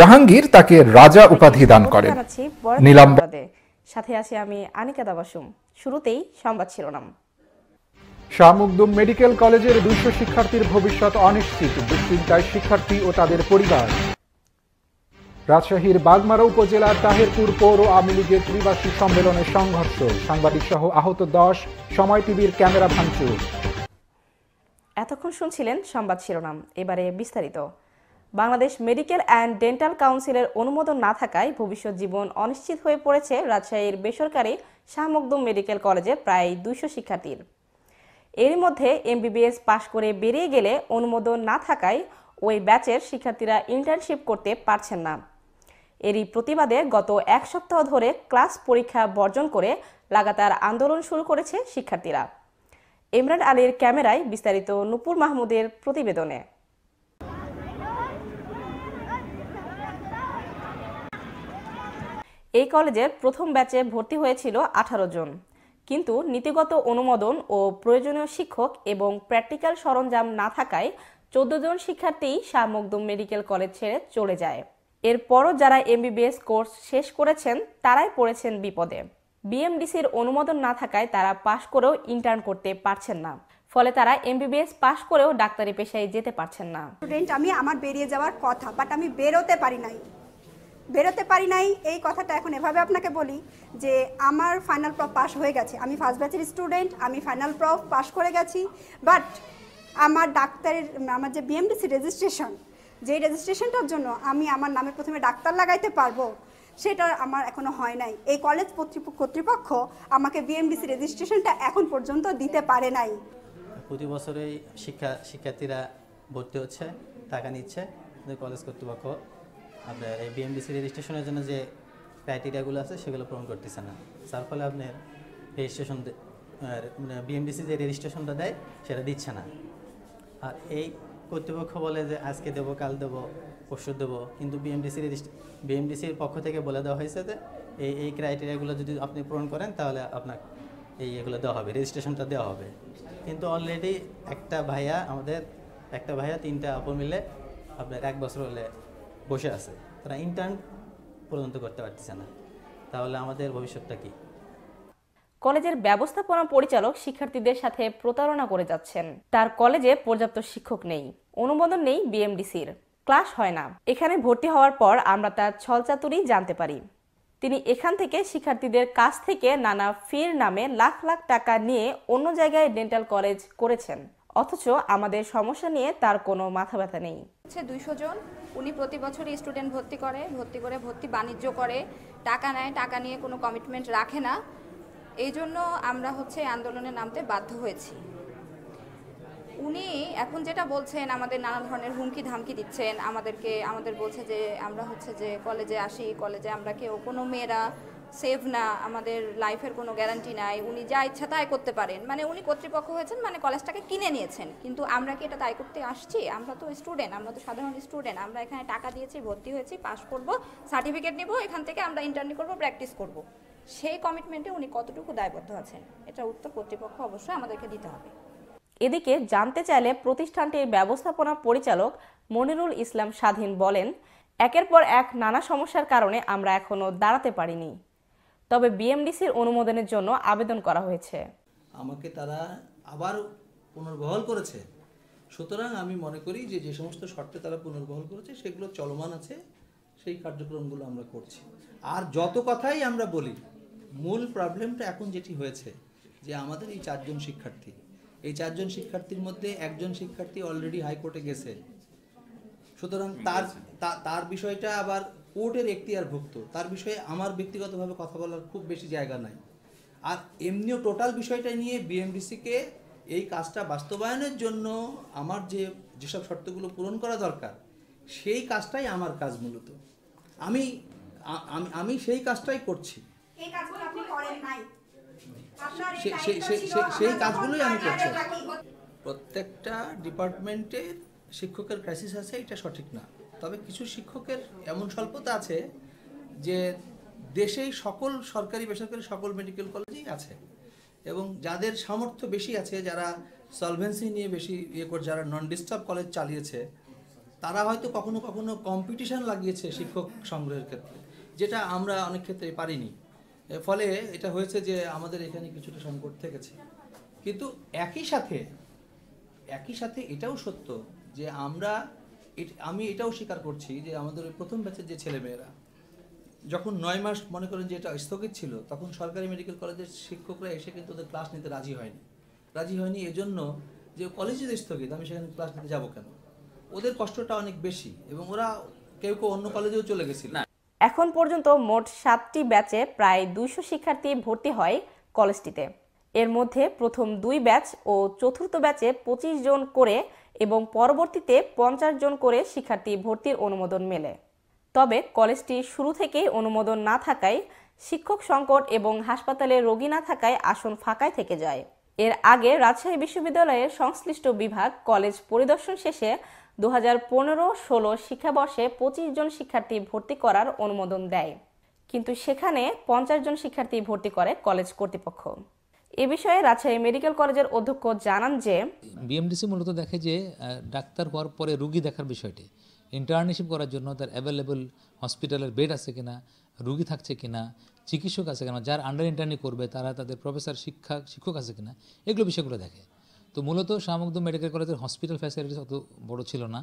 জাহাঙ্গীর তাকে রাজা উপাধি দান করেন নীলাম্বরে সাথে আছি আমি আনিকা দাবাসুম শুরুতেই সংবাদ শিরোনাম শামুকদুম মেডিকেল কলেজের দুইশো শিক্ষার্থীর ভবিষ্যৎ অনিশ্চিত দুশ্চিন্তায় শিক্ষার্থী ও তাদের পরিবার রাজশাহীর বাগমারা উপজেলার তাহেরপুর পৌর আওয়ামী লীগের ত্রিবাসী সম্মেলনে সংঘর্ষ সাংবাদিক সহ আহত দশ সময় টিভির ক্যামেরা ভাঙচুর এতক্ষণ শুনছিলেন সংবাদ শিরোনাম এবারে বিস্তারিত বাংলাদেশ মেডিকেল অ্যান্ড ডেন্টাল কাউন্সিলের অনুমোদন না থাকায় ভবিষ্যৎ জীবন অনিশ্চিত হয়ে পড়েছে রাজশাহীর বেসরকারি শাহমকদম মেডিকেল কলেজে প্রায় দুইশো শিক্ষার্থীর এর মধ্যে এমবিবিএস পাশ করে বেরিয়ে গেলে অনুমোদন না থাকায় ওই ব্যাচের শিক্ষার্থীরা ইন্টার্নশিপ করতে পারছেন না এরই প্রতিবাদে গত এক সপ্তাহ ধরে ক্লাস পরীক্ষা বর্জন করে লাগাতার আন্দোলন শুরু করেছে শিক্ষার্থীরা ইমরান আলীর ক্যামেরায় বিস্তারিত নুপুর মাহমুদের প্রতিবেদনে এই কলেজের প্রথম ব্যাচে ভর্তি হয়েছিল আঠারো জন কিন্তু নীতিগত অনুমোদন ও প্রয়োজনীয় শিক্ষক এবং প্র্যাকটিক্যাল সরঞ্জাম না থাকায় চোদ্দ জন শিক্ষার্থী শাহ মকদুম মেডিকেল কলেজ ছেড়ে চলে যায় এরপরও যারা এমবিবিএস কোর্স শেষ করেছেন তারাই পড়েছেন বিপদে বিএমডিসির অনুমোদন না থাকায় তারা পাশ করেও ইন্টার্ন করতে পারছেন না ফলে তারা এমবিবিএস পাশ করেও ডাক্তারি পেশায় যেতে পারছেন না স্টুডেন্ট আমি আমার বেরিয়ে যাওয়ার কথা বাট আমি বেরোতে পারি নাই বেরোতে পারি নাই এই কথাটা এখন এভাবে আপনাকে বলি যে আমার ফাইনাল প্রপ পাস হয়ে গেছে আমি ফার্স্ট ব্যাচের স্টুডেন্ট আমি ফাইনাল প্রফ পাস করে গেছি বাট আমার ডাক্তারের আমার যে বিএমডিসি রেজিস্ট্রেশন যে রেজিস্ট্রেশনটার জন্য আমি আমার নামে প্রথমে ডাক্তার লাগাইতে পারবো সেটা আমার এখনও হয় নাই এই কলেজ কর্তৃপক্ষ আমাকে বিএমডিসি রেজিস্ট্রেশনটা এখন পর্যন্ত দিতে পারে নাই প্রতি বছরে শিক্ষা শিক্ষার্থীরা ভর্তি হচ্ছে টাকা নিচ্ছে কলেজ কর্তৃপক্ষ আপনার এই বিএমডিসি রেজিস্ট্রেশনের জন্য যে ক্রাইটেরিয়াগুলো আছে সেগুলো পূরণ করতেছে না যার ফলে আপনার রেজিস্ট্রেশন মানে বিএমডিসি যে রেজিস্ট্রেশনটা দেয় সেটা দিচ্ছে না আর এই কর্তৃপক্ষ বলে যে আজকে দেবো কাল দেবো পরশু দেবো কিন্তু বিএমডিসি বিএমডিসির পক্ষ থেকে বলে দেওয়া হয়েছে যে এই এই ক্রাইটেরিয়াগুলো যদি আপনি পূরণ করেন তাহলে আপনার এই এগুলো দেওয়া হবে রেজিস্ট্রেশনটা দেওয়া হবে কিন্তু অলরেডি একটা ভাইয়া আমাদের একটা ভাইয়া তিনটা আপু মিলে আপনার এক বছর হলে বসে আছে তারা ইন্টার্ন পর্যন্ত করতে পারতেছে না তাহলে আমাদের ভবিষ্যৎটা কি কলেজের ব্যবস্থাপনা পরিচালক শিক্ষার্থীদের সাথে প্রতারণা করে যাচ্ছেন তার কলেজে পর্যাপ্ত শিক্ষক নেই অনুমোদন নেই বিএমডিসির ক্লাস হয় না এখানে ভর্তি হওয়ার পর আমরা তার ছলচাতুরি জানতে পারি তিনি এখান থেকে শিক্ষার্থীদের কাছ থেকে নানা ফির নামে লাখ লাখ টাকা নিয়ে অন্য জায়গায় ডেন্টাল কলেজ করেছেন অথচ আমাদের সমস্যা নিয়ে তার কোনো মাথা ব্যথা নেই হচ্ছে দুইশো জন উনি প্রতি বছরই স্টুডেন্ট ভর্তি করে ভর্তি করে ভর্তি বাণিজ্য করে টাকা নেয় টাকা নিয়ে কোনো কমিটমেন্ট রাখে না এই জন্য আমরা হচ্ছে আন্দোলনে নামতে বাধ্য হয়েছি উনি এখন যেটা বলছেন আমাদের নানা ধরনের হুমকি ধামকি দিচ্ছেন আমাদেরকে আমাদের বলছে যে আমরা হচ্ছে যে কলেজে আসি কলেজে আমরা কেউ কোনো মেয়েরা সেভ না আমাদের লাইফের কোনো গ্যারান্টি নাই উনি যা ইচ্ছা তাই করতে পারেন মানে উনি কর্তৃপক্ষ হয়েছেন মানে কলেজটাকে কিনে নিয়েছেন কিন্তু আমরা কি এটা তাই করতে আসছি আমরা তো স্টুডেন্ট আমরা তো সাধারণ স্টুডেন্ট আমরা এখানে টাকা দিয়েছি ভর্তি হয়েছি পাস করব সার্টিফিকেট নিব এখান থেকে আমরা ইন্টারনি করব প্র্যাকটিস করব সেই কমিটমেন্টে উনি কতটুকু দায়বদ্ধ আছেন এটা উত্তর কর্তৃপক্ষ অবশ্যই আমাদেরকে দিতে হবে এদিকে জানতে চাইলে প্রতিষ্ঠানটির ব্যবস্থাপনা পরিচালক মনিরুল ইসলাম স্বাধীন বলেন একের পর এক নানা সমস্যার কারণে আমরা এখনও দাঁড়াতে পারিনি তবে বিএমডিসির অনুমোদনের জন্য আবেদন করা হয়েছে আমাকে তারা আবার পুনর্বহল করেছে সুতরাং আমি মনে করি যে যে সমস্ত শর্তে তারা পুনর্বহল করেছে সেগুলো চলমান আছে সেই কার্যক্রমগুলো আমরা করছি আর যত কথাই আমরা বলি মূল প্রবলেমটা এখন যেটি হয়েছে যে আমাদের এই চারজন শিক্ষার্থী এই চারজন শিক্ষার্থীর মধ্যে একজন শিক্ষার্থী অলরেডি হাইকোর্টে গেছে সুতরাং তার তার বিষয়টা আবার কোর্টের ভুক্ত তার বিষয়ে আমার ব্যক্তিগতভাবে কথা বলার খুব বেশি জায়গা নাই আর এমনিও টোটাল বিষয়টা নিয়ে বিএমডিসিকে এই কাজটা বাস্তবায়নের জন্য আমার যে যেসব শর্তগুলো পূরণ করা দরকার সেই কাজটাই আমার কাজ মূলত আমি আমি আমি সেই কাজটাই করছি সেই কাজগুলোই আমি করছি প্রত্যেকটা ডিপার্টমেন্টের শিক্ষকের ক্রাইসিস আছে এটা সঠিক না তবে কিছু শিক্ষকের এমন স্বল্পতা আছে যে দেশেই সকল সরকারি বেসরকারি সকল মেডিকেল কলেজেই আছে এবং যাদের সামর্থ্য বেশি আছে যারা সলভেন্সি নিয়ে বেশি ইয়ে করে যারা নন ডিস্টার্ব কলেজ চালিয়েছে তারা হয়তো কখনো কখনো কম্পিটিশন লাগিয়েছে শিক্ষক সংগ্রহের ক্ষেত্রে যেটা আমরা অনেক ক্ষেত্রে পারিনি ফলে এটা হয়েছে যে আমাদের এখানে কিছুটা সংকট থেকেছে কিন্তু একই সাথে একই সাথে এটাও সত্য যে আমরা আমি এটাও স্বীকার করছি যে আমাদের ওই প্রথম ব্যাচের যে ছেলেমেয়েরা যখন নয় মাস মনে করেন যে এটা স্থগিত ছিল তখন সরকারি মেডিকেল কলেজের শিক্ষকরা এসে কিন্তু ওদের ক্লাস নিতে রাজি হয়নি রাজি হয়নি এজন্য যে কলেজ যদি স্থগিত আমি সেখানে ক্লাস নিতে যাবো কেন ওদের কষ্টটা অনেক বেশি এবং ওরা কেউ কেউ অন্য কলেজেও চলে গেছিল এখন পর্যন্ত মোট সাতটি ব্যাচে প্রায় দুইশো শিক্ষার্থী ভর্তি হয় কলেজটিতে এর মধ্যে প্রথম দুই ব্যাচ ও চতুর্থ ব্যাচে পঁচিশ জন করে এবং পরবর্তীতে পঞ্চাশ জন করে শিক্ষার্থী ভর্তির অনুমোদন মেলে তবে কলেজটি শুরু থেকেই অনুমোদন না থাকায় শিক্ষক সংকট এবং হাসপাতালে রোগী না থাকায় আসন ফাঁকায় থেকে যায় এর আগে রাজশাহী বিশ্ববিদ্যালয়ের সংশ্লিষ্ট বিভাগ কলেজ পরিদর্শন শেষে দু হাজার পনেরো ষোলো শিক্ষাবর্ষে পঁচিশ জন শিক্ষার্থী ভর্তি করার অনুমোদন দেয় কিন্তু সেখানে পঞ্চাশ জন শিক্ষার্থী ভর্তি করে কলেজ কর্তৃপক্ষ এ বিষয়ে রাজশাহী মেডিকেল কলেজের অধ্যক্ষ জানান যে বিএমডিসি মূলত দেখে যে ডাক্তার হওয়ার পরে রুগী দেখার বিষয়টি ইন্টার্নশিপ করার জন্য তার অ্যাভেলেবল হসপিটালের বেড আছে কিনা রুগী থাকছে কিনা চিকিৎসক আছে কিনা যার আন্ডার ইন্টার্নি করবে তারা তাদের প্রফেসর শিক্ষা শিক্ষক আছে কিনা এগুলো বিষয়গুলো দেখে তো মূলত শামুকদম মেডিকেল কলেজের হসপিটাল ফ্যাসিলিটিস অত বড় ছিল না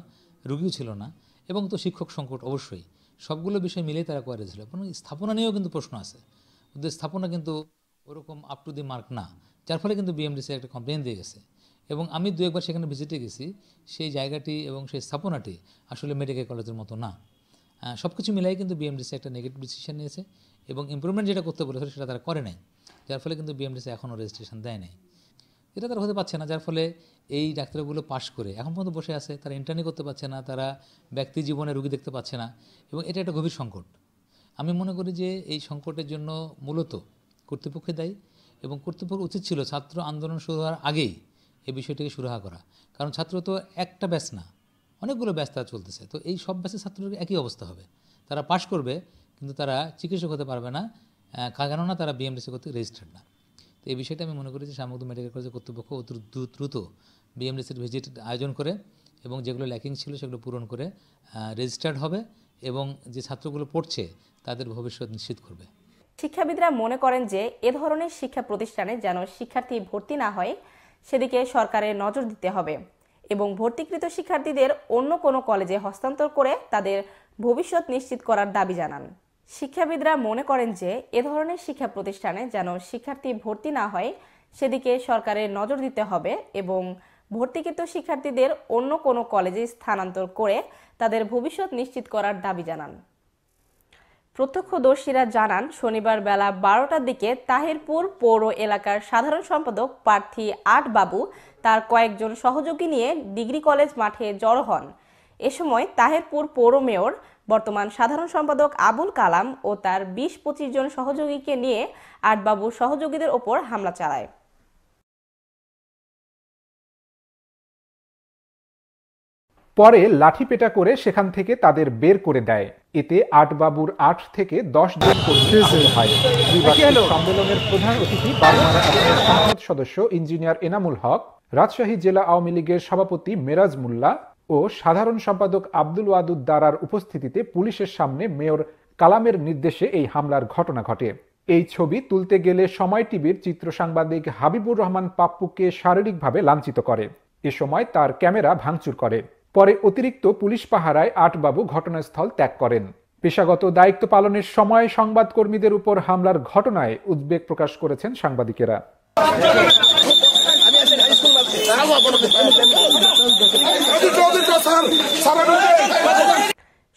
রুগীও ছিল না এবং তো শিক্ষক সংকট অবশ্যই সবগুলো বিষয় মিলেই তারা করেছিল এবং স্থাপনা নিয়েও কিন্তু প্রশ্ন আছে স্থাপনা কিন্তু ওরকম আপ টু দি মার্ক না যার ফলে কিন্তু বিএমডিসি একটা কমপ্লেন দিয়ে গেছে এবং আমি দু একবার সেখানে ভিজিটে গেছি সেই জায়গাটি এবং সেই স্থাপনাটি আসলে মেডিকেল কলেজের মতো না সব কিছু মিলাই কিন্তু বিএমডিসি একটা নেগেটিভ ডিসিশন নিয়েছে এবং ইম্প্রুভমেন্ট যেটা করতে বলেছে সেটা তারা করে নাই যার ফলে কিন্তু বিএমডিসি এখনও রেজিস্ট্রেশন দেয় নাই এটা তারা হতে পারছে না যার ফলে এই ডাক্তারগুলো পাশ করে এখন পর্যন্ত বসে আছে তারা ইন্টার্নি করতে পারছে না তারা ব্যক্তি জীবনে রুগী দেখতে পাচ্ছে না এবং এটা একটা গভীর সংকট আমি মনে করি যে এই সংকটের জন্য মূলত কর্তৃপক্ষে দায়ী এবং কর্তৃপক্ষ উচিত ছিল ছাত্র আন্দোলন শুরু হওয়ার আগেই এই বিষয়টিকে সুরাহা করা কারণ ছাত্র তো একটা ব্যাস না অনেকগুলো ব্যাচ তারা চলতেছে তো এই সব ব্যাসের ছাত্রদের একই অবস্থা হবে তারা পাশ করবে কিন্তু তারা চিকিৎসক হতে পারবে না কেননা তারা বিএমডিসি কর্তৃক রেজিস্টার্ড না তো এই বিষয়টা আমি মনে করি যে সামগ্রী মেডিকেল কলেজের কর্তৃপক্ষ অতি দ্রুত বিএমডিসির ভিজিট আয়োজন করে এবং যেগুলো ল্যাকিং ছিল সেগুলো পূরণ করে রেজিস্টার্ড হবে এবং যে ছাত্রগুলো পড়ছে তাদের ভবিষ্যৎ নিশ্চিত করবে শিক্ষাবিদরা মনে করেন যে এ ধরনের শিক্ষা প্রতিষ্ঠানে যেন শিক্ষার্থী ভর্তি না হয় সেদিকে সরকারের নজর দিতে হবে এবং ভর্তিকৃত শিক্ষার্থীদের অন্য কোনো কলেজে হস্তান্তর করে তাদের ভবিষ্যৎ নিশ্চিত করার দাবি জানান শিক্ষাবিদরা মনে করেন যে এ ধরনের শিক্ষা প্রতিষ্ঠানে যেন শিক্ষার্থী ভর্তি না হয় সেদিকে সরকারের নজর দিতে হবে এবং ভর্তিকৃত শিক্ষার্থীদের অন্য কোনো কলেজে স্থানান্তর করে তাদের ভবিষ্যৎ নিশ্চিত করার দাবি জানান প্রত্যক্ষদর্শীরা জানান শনিবার বেলা বারোটার দিকে তাহিরপুর পৌর এলাকার সাধারণ সম্পাদক প্রার্থী আট বাবু তার কয়েকজন সহযোগী নিয়ে ডিগ্রি কলেজ মাঠে জড়ো হন এ সময় তাহিরপুর পৌর মেয়র বর্তমান সাধারণ সম্পাদক আবুল কালাম ও তার বিশ পঁচিশ জন সহযোগীকে নিয়ে আটবাবুর সহযোগীদের ওপর হামলা চালায় পরে লাঠিপেটা করে সেখান থেকে তাদের বের করে দেয় এতে আট বাবুর আট থেকে দশ জন সম্মেলনের প্রধান অতিথি সংসদ সদস্য ইঞ্জিনিয়ার এনামুল হক রাজশাহী জেলা আওয়ামী লীগের সভাপতি মেরাজ মোল্লা ও সাধারণ সম্পাদক আব্দুল ওয়াদুদ দারার উপস্থিতিতে পুলিশের সামনে মেয়র কালামের নির্দেশে এই হামলার ঘটনা ঘটে এই ছবি তুলতে গেলে সময় টিভির চিত্র সাংবাদিক হাবিবুর রহমান পাপ্পুকে শারীরিকভাবে লাঞ্ছিত করে এ সময় তার ক্যামেরা ভাঙচুর করে পরে অতিরিক্ত পুলিশ পাহারায় আটবাবু ঘটনাস্থল ত্যাগ করেন পেশাগত দায়িত্ব পালনের সময় সংবাদকর্মীদের উপর হামলার ঘটনায় উদ্বেগ প্রকাশ করেছেন সাংবাদিকেরা আমি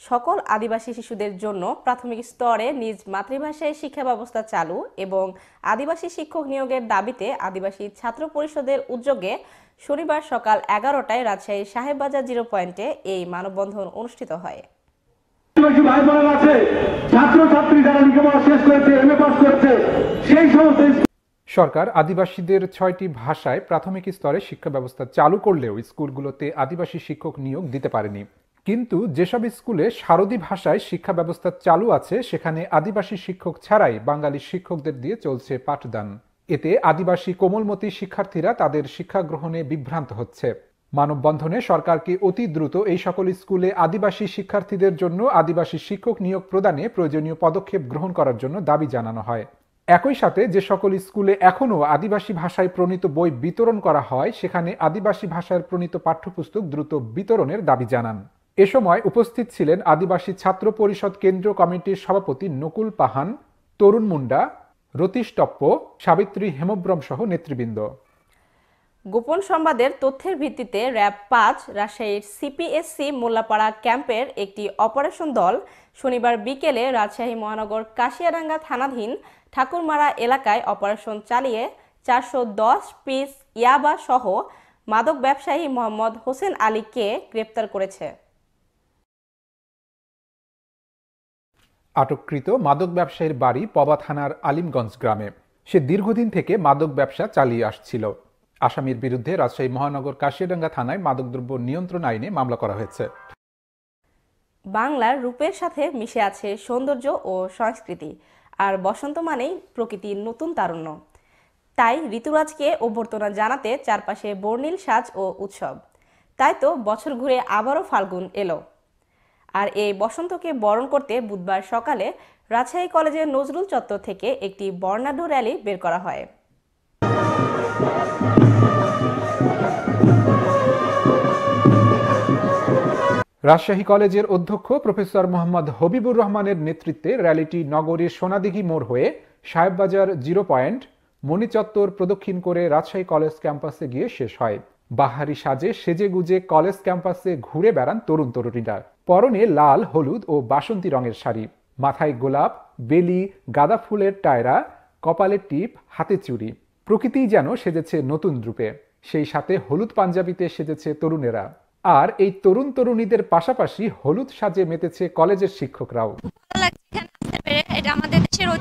সকল আদিবাসী শিশুদের জন্য প্রাথমিক স্তরে নিজ মাতৃভাষায় শিক্ষা ব্যবস্থা চালু এবং আদিবাসী শিক্ষক নিয়োগের দাবিতে আদিবাসী ছাত্র পরিষদের উদ্যোগে শনিবার সকাল এগারোটায় রাজশাহী সাহেববাজার জিরো পয়েন্টে এই মানববন্ধন অনুষ্ঠিত হয় সরকার আদিবাসীদের ছয়টি ভাষায় প্রাথমিক স্তরে শিক্ষা ব্যবস্থা চালু করলেও স্কুলগুলোতে আদিবাসী শিক্ষক নিয়োগ দিতে পারেনি কিন্তু যেসব স্কুলে শারদী ভাষায় শিক্ষা ব্যবস্থা চালু আছে সেখানে আদিবাসী শিক্ষক ছাড়াই বাঙালি শিক্ষকদের দিয়ে চলছে পাঠদান এতে আদিবাসী কোমলমতি শিক্ষার্থীরা তাদের শিক্ষা গ্রহণে বিভ্রান্ত হচ্ছে মানববন্ধনে সরকারকে অতি দ্রুত এই সকল স্কুলে আদিবাসী শিক্ষার্থীদের জন্য আদিবাসী শিক্ষক নিয়োগ প্রদানে প্রয়োজনীয় পদক্ষেপ গ্রহণ করার জন্য দাবি জানানো হয় একই সাথে যে সকল স্কুলে এখনও আদিবাসী ভাষায় প্রণীত বই বিতরণ করা হয় সেখানে আদিবাসী ভাষার প্রণীত পাঠ্যপুস্তক দ্রুত বিতরণের দাবি জানান এ সময় উপস্থিত ছিলেন আদিবাসী ছাত্র পরিষদ কেন্দ্র কমিটির সভাপতি নকুল পাহান তরুণ মুন্ডা রতীশ টপ্প সাবিত্রী হেমব্রম সহ নেতৃবৃন্দ গোপন সংবাদের তথ্যের ভিত্তিতে র্যাব পাঁচ রাজশাহীর সিপিএসসি মোল্লাপাড়া ক্যাম্পের একটি অপারেশন দল শনিবার বিকেলে রাজশাহী মহানগর কাশিয়ারাঙ্গা থানাধীন ঠাকুরমারা এলাকায় অপারেশন চালিয়ে চারশো দশ পিস ইয়াবা সহ মাদক ব্যবসায়ী মোহাম্মদ হোসেন আলীকে গ্রেপ্তার করেছে আটককৃত মাদক ব্যবসায়ীর বাড়ি পবা থানার আলিমগঞ্জ গ্রামে সে দীর্ঘদিন থেকে মাদক ব্যবসা চালিয়ে আসছিল আসামির বিরুদ্ধে রাজশাহী মহানগর কাশিয়াডাঙ্গা থানায় মাদকদ্রব্য নিয়ন্ত্রণ আইনে মামলা করা হয়েছে বাংলার রূপের সাথে মিশে আছে সৌন্দর্য ও সংস্কৃতি আর বসন্ত মানেই প্রকৃতির নতুন তারুণ্য তাই ঋতুরাজকে অভ্যর্থনা জানাতে চারপাশে বর্ণিল সাজ ও উৎসব তাই তো বছর ঘুরে আবারও ফাল্গুন এলো আর এই বসন্তকে বরণ করতে বুধবার সকালে রাজশাহী কলেজের নজরুল চত্বর থেকে একটি বর্ণাঢ্য র্যালি বের করা হয় রাজশাহী কলেজের অধ্যক্ষ প্রফেসর মোহাম্মদ হবিবুর রহমানের নেতৃত্বে র্যালিটি নগরীর সোনাদিঘি মোড় হয়ে সাহেববাজার জিরো পয়েন্ট মণিচত্বর প্রদক্ষিণ করে রাজশাহী কলেজ ক্যাম্পাসে গিয়ে শেষ হয় বাহারি সাজে সেজে গুজে কলেজ ক্যাম্পাসে ঘুরে বেড়ান তরুণ তরুণীরা পরনে লাল হলুদ ও বাসন্তী রঙের শাড়ি মাথায় গোলাপ বেলি গাঁদা ফুলের টায়রা কপালে টিপ হাতে চুড়ি প্রকৃতি যেন সেজেছে নতুন রূপে সেই সাথে হলুদ পাঞ্জাবিতে সেজেছে তরুণেরা আর এই তরুণ তরুণীদের পাশাপাশি হলুদ সাজে মেতেছে কলেজের শিক্ষকরাও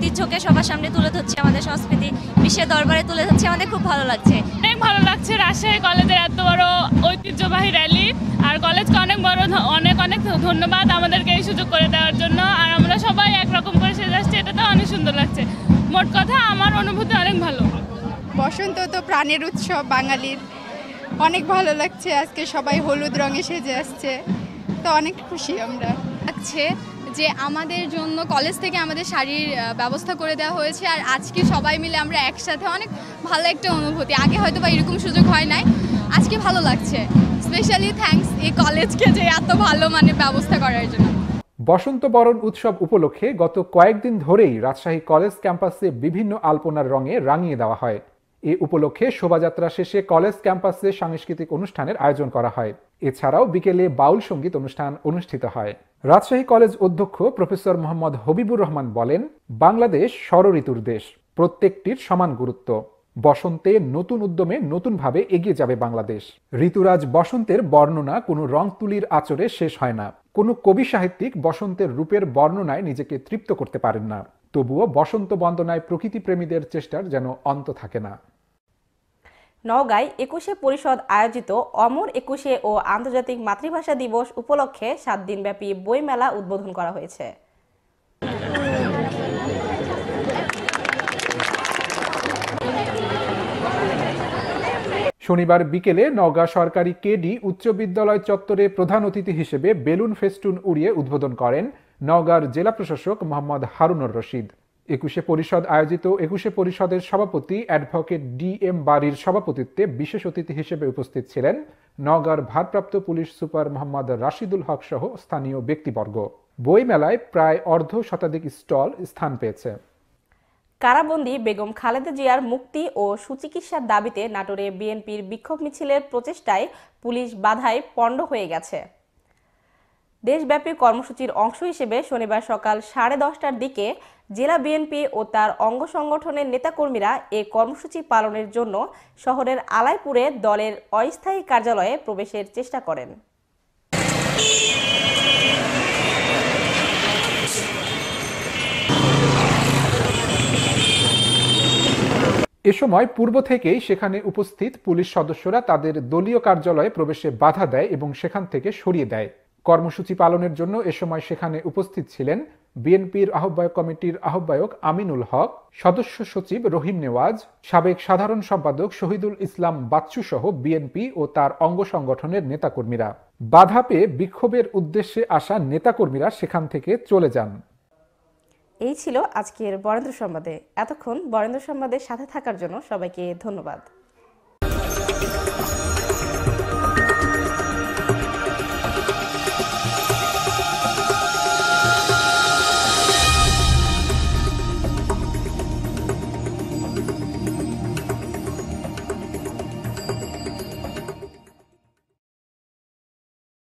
ঐতিহ্যকে সবার সামনে তুলে ধরছে আমাদের সংস্কৃতি বিশ্বের দরবারে তুলে ধরছে আমাদের খুব ভালো লাগছে অনেক ভালো লাগছে রাজশাহী কলেজের এত বড় ঐতিহ্যবাহী র্যালি আর কলেজকে অনেক বড় অনেক অনেক ধন্যবাদ আমাদেরকে এই সুযোগ করে দেওয়ার জন্য আর আমরা সবাই একরকম করে সেজে আসছি এটা তো অনেক সুন্দর লাগছে মোট কথা আমার অনুভূতি অনেক ভালো বসন্ত তো প্রাণের উৎসব বাঙালির অনেক ভালো লাগছে আজকে সবাই হলুদ রঙে সেজে আসছে তো অনেক খুশি আমরা আছে যে আমাদের জন্য কলেজ থেকে আমাদের শাড়ির ব্যবস্থা করে দেওয়া হয়েছে আর আজকে সবাই মিলে আমরা একসাথে অনেক ভালো একটা অনুভূতি আগে হয়তো বা এরকম সুযোগ হয় নাই আজকে ভালো লাগছে স্পেশালি থ্যাংকস এই কলেজকে যে এত ভালো মানে ব্যবস্থা করার জন্য বসন্ত বরণ উৎসব উপলক্ষে গত কয়েকদিন ধরেই রাজশাহী কলেজ ক্যাম্পাসে বিভিন্ন আলপনার রঙে রাঙিয়ে দেওয়া হয় এ উপলক্ষে শোভাযাত্রা শেষে কলেজ ক্যাম্পাসে সাংস্কৃতিক অনুষ্ঠানের আয়োজন করা হয় এছাড়াও বিকেলে বাউল সঙ্গীত অনুষ্ঠান অনুষ্ঠিত হয় রাজশাহী কলেজ অধ্যক্ষ প্রফেসর মোহাম্মদ হবিবুর রহমান বলেন বাংলাদেশ ষড়ঋতুর দেশ প্রত্যেকটির সমান গুরুত্ব বসন্তে নতুন উদ্যমে নতুনভাবে এগিয়ে যাবে বাংলাদেশ ঋতুরাজ বসন্তের বর্ণনা কোনো রং তুলির আচরে শেষ হয় না কোনো কবি সাহিত্যিক বসন্তের রূপের বর্ণনায় নিজেকে তৃপ্ত করতে পারেন না তবুও বসন্ত বন্দনায় প্রকৃতিপ্রেমীদের চেষ্টার যেন অন্ত থাকে না নওগাঁয় একুশে পরিষদ আয়োজিত অমর একুশে ও আন্তর্জাতিক মাতৃভাষা দিবস উপলক্ষে সাত দিনব্যাপী বইমেলা উদ্বোধন করা হয়েছে শনিবার বিকেলে নওগাঁ সরকারি কেডি উচ্চ বিদ্যালয় চত্বরে প্রধান অতিথি হিসেবে বেলুন ফেস্টুন উড়িয়ে উদ্বোধন করেন নওগাঁর জেলা প্রশাসক মোহাম্মদ হারুনুর রশিদ একুশে পরিষদ আয়োজিত একুশে পরিষদের সভাপতি অ্যাডভোকেট ডি এম বাড়ির সভাপতিত্বে বিশেষ অতিথি হিসেবে উপস্থিত ছিলেন নগর ভারপ্রাপ্ত পুলিশ সুপার মোহাম্মদ রাশিদুল হক সহ স্থানীয় ব্যক্তিবর্গ বইমেলায় প্রায় অর্ধ শতাধিক স্টল স্থান পেয়েছে কারাবন্দি বেগম খালেদা জিয়ার মুক্তি ও সুচিকিৎসার দাবিতে নাটোরে বিএনপির বিক্ষোভ মিছিলের প্রচেষ্টায় পুলিশ বাধায় পণ্ড হয়ে গেছে দেশব্যাপী কর্মসূচির অংশ হিসেবে শনিবার সকাল সাড়ে দশটার দিকে জেলা বিএনপি ও তার অঙ্গ সংগঠনের নেতাকর্মীরা এ কর্মসূচি পালনের জন্য শহরের আলাইপুরে দলের অস্থায়ী কার্যালয়ে প্রবেশের চেষ্টা করেন এ সময় পূর্ব থেকেই সেখানে উপস্থিত পুলিশ সদস্যরা তাদের দলীয় কার্যালয়ে প্রবেশে বাধা দেয় এবং সেখান থেকে সরিয়ে দেয় কর্মসূচি পালনের জন্য এ সময় সেখানে উপস্থিত ছিলেন বিএনপির আহ্বায়ক কমিটির আহ্বায়ক আমিনুল হক সদস্য সচিব রহিম নেওয়াজ সাবেক সাধারণ সম্পাদক শহীদুল ইসলাম বাচ্চু সহ বিএনপি ও তার অঙ্গ সংগঠনের নেতাকর্মীরা বাধা পেয়ে বিক্ষোভের উদ্দেশ্যে আসা নেতাকর্মীরা সেখান থেকে চলে যান এই ছিল আজকের বরেন্দ্র সংবাদে এতক্ষণ বরেন্দ্র সংবাদের সাথে থাকার জন্য সবাইকে ধন্যবাদ